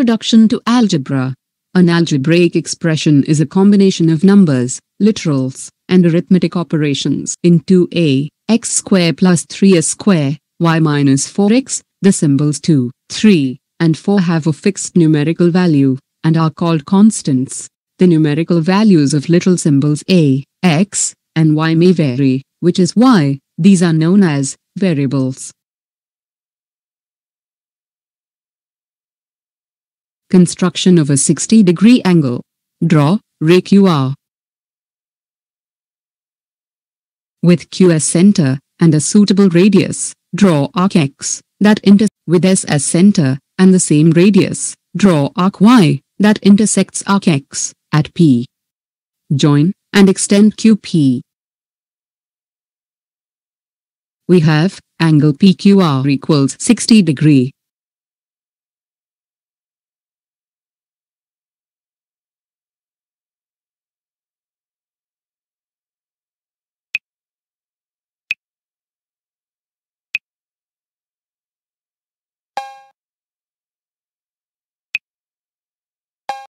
Introduction to Algebra An algebraic expression is a combination of numbers, literals, and arithmetic operations In 2a a x square plus 3s square, y minus 4x, the symbols 2, 3, and 4 have a fixed numerical value, and are called constants. The numerical values of literal symbols a, x, and y may vary, which is why these are known as variables. construction of a 60 degree angle. Draw, ray With With QS center and a suitable radius, draw arc X that intersects with S as center and the same radius. Draw arc Y that intersects arc X at P. Join and extend QP. We have angle PQR equals 60 degree.